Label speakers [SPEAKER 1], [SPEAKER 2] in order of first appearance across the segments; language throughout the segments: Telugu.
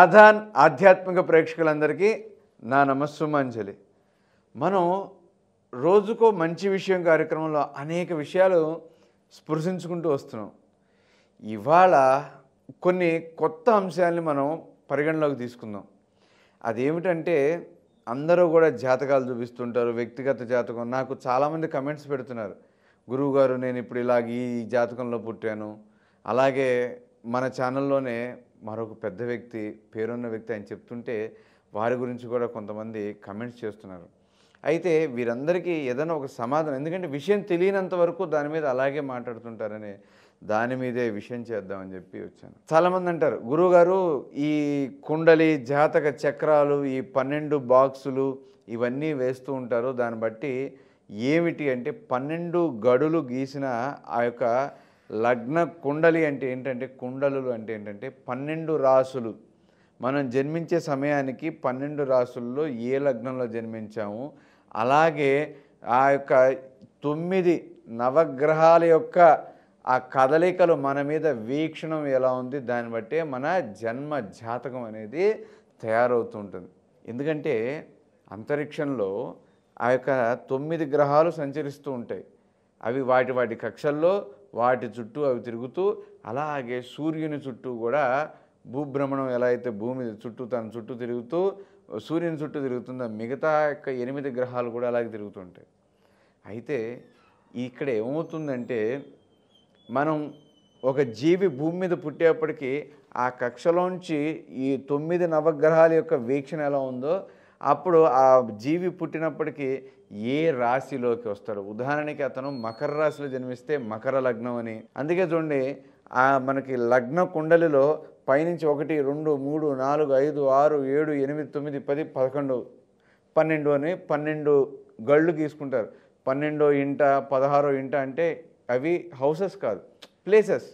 [SPEAKER 1] ఆధాన్ ఆధ్యాత్మిక ప్రేక్షకులందరికీ నా నమస్సుమాంజలి మనం రోజుకో మంచి విషయం కార్యక్రమంలో అనేక విషయాలు స్పృశించుకుంటూ వస్తున్నాం ఇవాళ కొన్ని కొత్త అంశాలని మనం పరిగణలోకి తీసుకుందాం అదేమిటంటే అందరూ కూడా జాతకాలు చూపిస్తుంటారు వ్యక్తిగత జాతకం నాకు చాలామంది కమెంట్స్ పెడుతున్నారు గురువుగారు నేను ఇప్పుడు ఇలాగ ఈ జాతకంలో పుట్టాను అలాగే మన ఛానల్లోనే మరొక పెద్ద వ్యక్తి పేరున్న వ్యక్తి అని చెప్తుంటే వారి గురించి కూడా కొంతమంది కమెంట్స్ చేస్తున్నారు అయితే వీరందరికీ ఏదైనా ఒక సమాధానం ఎందుకంటే విషయం తెలియనంత వరకు దాని మీద అలాగే మాట్లాడుతుంటారని దాని మీదే విషయం చేద్దామని చెప్పి వచ్చాను చాలామంది అంటారు గురువుగారు ఈ కుండలి జాతక చక్రాలు ఈ పన్నెండు బాక్సులు ఇవన్నీ వేస్తూ ఉంటారు దాన్ని బట్టి ఏమిటి అంటే పన్నెండు గడులు గీసిన ఆ యొక్క లగ్న కుండలి అంటే ఏంటంటే కుండలు అంటే ఏంటంటే పన్నెండు రాసులు మనం జన్మించే సమయానికి పన్నెండు రాసుల్లో ఏ లగ్నంలో జన్మించాము అలాగే ఆ యొక్క తొమ్మిది నవగ్రహాల యొక్క ఆ కదలికలు మన మీద వీక్షణం ఎలా ఉంది దాన్ని బట్టే మన జన్మ జాతకం అనేది తయారవుతుంటుంది ఎందుకంటే అంతరిక్షంలో ఆ యొక్క తొమ్మిది గ్రహాలు సంచరిస్తూ ఉంటాయి అవి వాటి వాటి కక్షల్లో వాటి చుట్టూ అవి తిరుగుతూ అలాగే సూర్యుని చుట్టూ కూడా భూభ్రమణం ఎలా అయితే భూమి చుట్టూ తన చుట్టూ తిరుగుతూ సూర్యుని చుట్టూ తిరుగుతుందో మిగతా యొక్క ఎనిమిది గ్రహాలు కూడా అలాగే తిరుగుతుంటాయి అయితే ఇక్కడ ఏమవుతుందంటే మనం ఒక జీవి భూమి మీద పుట్టేప్పటికీ ఆ కక్షలోంచి ఈ తొమ్మిది నవగ్రహాల యొక్క వీక్షణ ఎలా ఉందో అప్పుడు ఆ జీవి పుట్టినప్పటికీ ఏ రాశిలోకి వస్తాడు ఉదాహరణకి అతను మకర రాశిలో జన్మిస్తే మకర లగ్నం అని అందుకే చూడండి మనకి లగ్న కుండలిలో పైనుంచి ఒకటి రెండు మూడు నాలుగు ఐదు ఆరు ఏడు ఎనిమిది తొమ్మిది పది పదకొండు పన్నెండు అని పన్నెండు గళ్ళు తీసుకుంటారు పన్నెండో ఇంట పదహారో ఇంట అంటే అవి హౌసెస్ కాదు ప్లేసెస్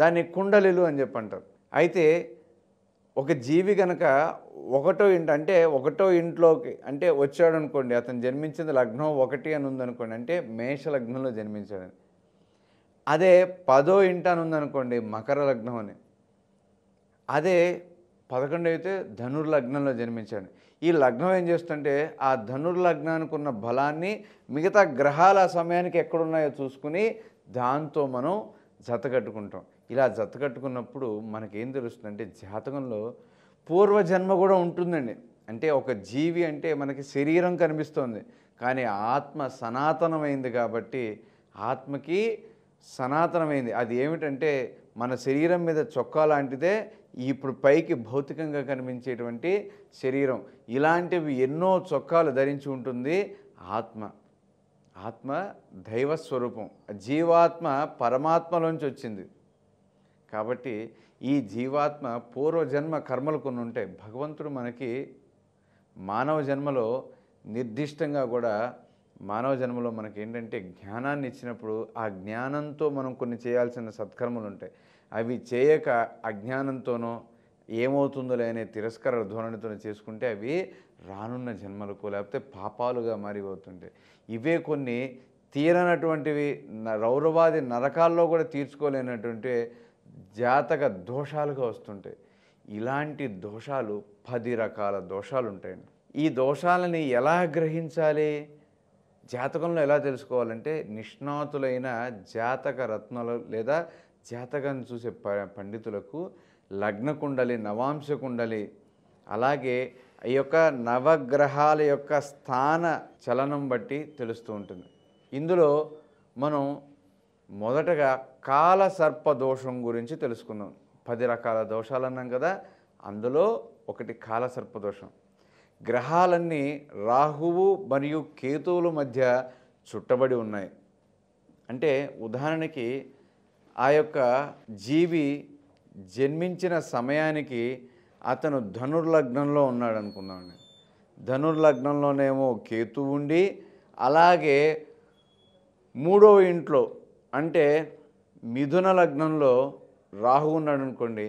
[SPEAKER 1] దాన్ని కుండలిలు అని చెప్పంటారు అయితే ఒక జీవి గనక ఒకటో ఇంటి అంటే ఒకటో ఇంట్లోకి అంటే వచ్చాడు అనుకోండి అతను జన్మించింది లగ్నం ఒకటి అని ఉందనుకోండి అంటే మేష లగ్నంలో జన్మించాడు అదే పదో ఇంట అని ఉందనుకోండి మకర లగ్నం అని అదే పదకొండు అయితే ధనుర్ లగ్నంలో జన్మించాడు ఈ లగ్నం ఏం చేస్తుంటే ఆ ధనుర్ లగ్నానికి ఉన్న బలాన్ని మిగతా గ్రహాల సమయానికి ఎక్కడున్నాయో చూసుకుని దాంతో మనం జతకట్టుకుంటాం ఇలా జతకట్టుకున్నప్పుడు మనకేం తెలుస్తుందంటే జాతకంలో పూర్వజన్మ కూడా ఉంటుందండి అంటే ఒక జీవి అంటే మనకి శరీరం కనిపిస్తుంది కానీ ఆత్మ సనాతనమైంది కాబట్టి ఆత్మకి సనాతనమైంది అది ఏమిటంటే మన శరీరం మీద చొక్కా లాంటిదే ఇప్పుడు పైకి భౌతికంగా కనిపించేటువంటి శరీరం ఇలాంటివి ఎన్నో చొక్కాలు ధరించి ఉంటుంది ఆత్మ ఆత్మ దైవస్వరూపం జీవాత్మ పరమాత్మలోంచి వచ్చింది కాబట్టి ఈ జీవాత్మ పూర్వజన్మ కర్మలు కొన్ని ఉంటాయి భగవంతుడు మనకి మానవ జన్మలో నిర్దిష్టంగా కూడా మానవ జన్మలో మనకి ఏంటంటే జ్ఞానాన్ని ఇచ్చినప్పుడు ఆ జ్ఞానంతో మనం కొన్ని చేయాల్సిన సత్కర్మలు ఉంటాయి అవి చేయక అజ్ఞానంతోనో ఏమవుతుందో లేనే తిరస్కార ధోరణితోనో చేసుకుంటే అవి రానున్న జన్మలకు లేకపోతే పాపాలుగా మారిపోతుంటాయి ఇవే కొన్ని తీరనటువంటివి రౌరవాది నరకాల్లో కూడా తీర్చుకోలేనటువంటి జాతక దోషాలుగా వస్తుంటాయి ఇలాంటి దోషాలు పది రకాల దోషాలు ఉంటాయండి ఈ దోషాలని ఎలా గ్రహించాలి జాతకంలో ఎలా తెలుసుకోవాలంటే నిష్ణాతులైన జాతక రత్నాలు లేదా జాతకాన్ని చూసే ప పండితులకు లగ్న కుండలి నవాంశ కుండలి అలాగే ఈ యొక్క నవగ్రహాల యొక్క స్థాన చలనం బట్టి తెలుస్తూ ఉంటుంది ఇందులో మనం మొదటగా కాల సర్ప దోషం గురించి తెలుసుకుందాం పది రకాల దోషాలు అన్నాం కదా అందులో ఒకటి కాల దోషం గ్రహాలన్నీ రాహువు మరియు కేతువుల మధ్య చుట్టబడి ఉన్నాయి అంటే ఉదాహరణకి ఆ యొక్క జీవి జన్మించిన సమయానికి అతను ధనుర్లగ్నంలో ఉన్నాడు అనుకుందామండి ధనుర్లగ్నంలోనేమో కేతు ఉండి అలాగే మూడో ఇంట్లో అంటే మిథున లగ్నంలో రాహు ఉన్నాడు అనుకోండి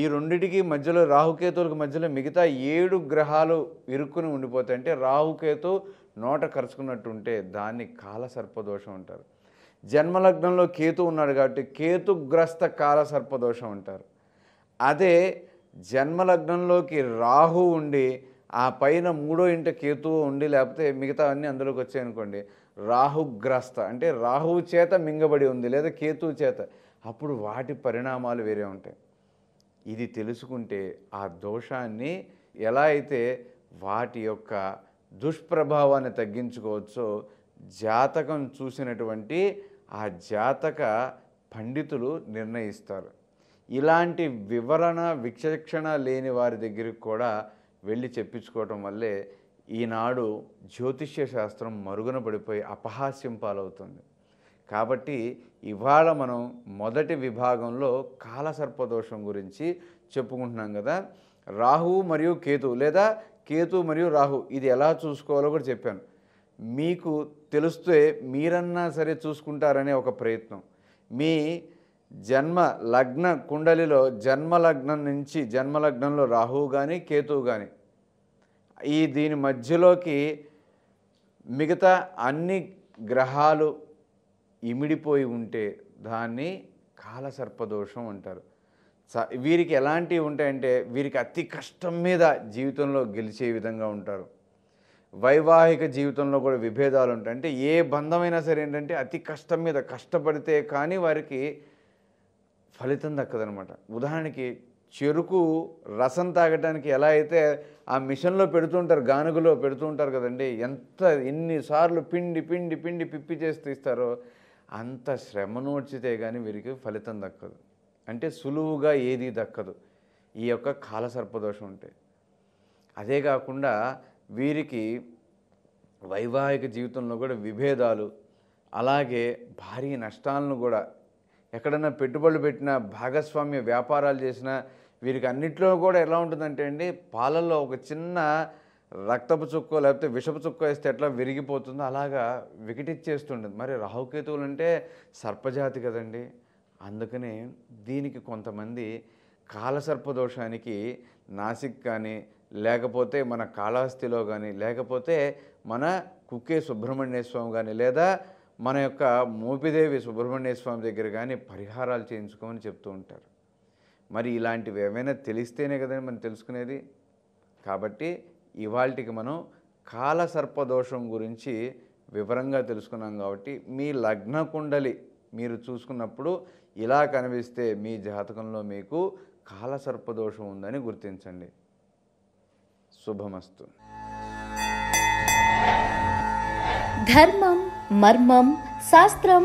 [SPEAKER 1] ఈ రెండిటికి మధ్యలో రాహుకేతువులకు మధ్యలో మిగతా ఏడు గ్రహాలు ఇరుక్కుని ఉండిపోతాయి అంటే రాహుకేతు నోట ఖర్చుకున్నట్టు ఉంటే దాన్ని కాల సర్పదోషం అంటారు జన్మలగ్నంలో కేతు ఉన్నాడు కాబట్టి కేతుగ్రస్త కాల సర్పదోషం అంటారు అదే జన్మలగ్నంలోకి రాహు ఉండి ఆ పైన మూడో ఇంట కేతువు ఉండి లేకపోతే మిగతా అన్నీ అందులోకి వచ్చాయనుకోండి రాహుగ్రస్త అంటే రాహువు చేత మింగబడి ఉంది లేదా కేతువు చేత అప్పుడు వాటి పరిణామాలు వేరే ఉంటాయి ఇది తెలుసుకుంటే ఆ దోషాన్ని ఎలా అయితే వాటి యొక్క దుష్ప్రభావాన్ని తగ్గించుకోవచ్చో జాతకం చూసినటువంటి ఆ జాతక పండితులు నిర్ణయిస్తారు ఇలాంటి వివరణ విచక్షణ లేని వారి దగ్గరికి కూడా వెళ్ళి చెప్పించుకోవటం వల్లే ఈనాడు జ్యోతిష్య శాస్త్రం మరుగున పడిపోయి అపహాస్యం పాలవుతుంది కాబట్టి ఇవాళ మనం మొదటి విభాగంలో కాలసర్పదోషం గురించి చెప్పుకుంటున్నాం కదా రాహువు మరియు కేతు లేదా కేతు మరియు రాహు ఇది ఎలా చూసుకోవాలో కూడా చెప్పాను మీకు తెలుస్తే మీరన్నా సరే చూసుకుంటారనే ఒక ప్రయత్నం మీ జన్మ లగ్న కుండలిలో జన్మలగ్నం నుంచి జన్మలగ్నంలో రాహువు కానీ కేతువు కానీ ఈ దీని మధ్యలోకి మిగతా అన్ని గ్రహాలు ఇమిడిపోయి ఉంటే దాన్ని కాలసర్పదోషం అంటారు స వీరికి ఎలాంటివి ఉంటాయంటే వీరికి అతి కష్టం మీద జీవితంలో గెలిచే విధంగా ఉంటారు వైవాహిక జీవితంలో కూడా విభేదాలు ఉంటాయి అంటే ఏ బంధమైనా సరే ఏంటంటే అతి కష్టం మీద కష్టపడితే కానీ వారికి ఫలితం దక్కదనమాట ఉదాహరణకి చెరుకు రసం తాగడానికి ఎలా అయితే ఆ మిషన్లో పెడుతుంటారు గానుగులో పెడుతుంటారు కదండి ఎంత ఎన్నిసార్లు పిండి పిండి పిండి పిప్పి చేసి తీస్తారో అంత శ్రమ నోడ్చితే కానీ వీరికి ఫలితం దక్కదు అంటే సులువుగా ఏది దక్కదు ఈ యొక్క కాల సర్పదోషం ఉంటే అదే కాకుండా వీరికి వైవాహిక జీవితంలో కూడా విభేదాలు అలాగే భారీ నష్టాలను కూడా ఎక్కడన్నా పెట్టుబడులు పెట్టినా భాగస్వామ్య వ్యాపారాలు చేసినా వీరికి అన్నింటిలో కూడా ఎలా ఉంటుందంటే అండి పాలల్లో ఒక చిన్న రక్తపు చుక్క లేకపోతే విషపు చుక్క వేస్తే ఎట్లా విరిగిపోతుందో అలాగా వికటిచ్చేస్తుండదు మరి రాహుకేతువులు అంటే సర్పజాతి కదండి అందుకనే దీనికి కొంతమంది దోషానికి నాసిక్ కానీ లేకపోతే మన కాళహస్తిలో కానీ లేకపోతే మన కుక్కే సుబ్రహ్మణ్య స్వామి కానీ లేదా మన యొక్క మోపిదేవి సుబ్రహ్మణ్య స్వామి దగ్గర కానీ పరిహారాలు చేయించుకోమని చెప్తూ ఉంటారు మరి ఇలాంటివి ఏమైనా తెలిస్తేనే కదండి మనం తెలుసుకునేది కాబట్టి ఇవాళకి మనం కాలసర్పదోషం గురించి వివరంగా తెలుసుకున్నాం కాబట్టి మీ లగ్న కుండలి మీరు చూసుకున్నప్పుడు ఇలా కనిపిస్తే మీ జాతకంలో మీకు కాలసర్పదోషం ఉందని గుర్తించండి శుభమస్తు ధర్మం మర్మం శాస్త్రం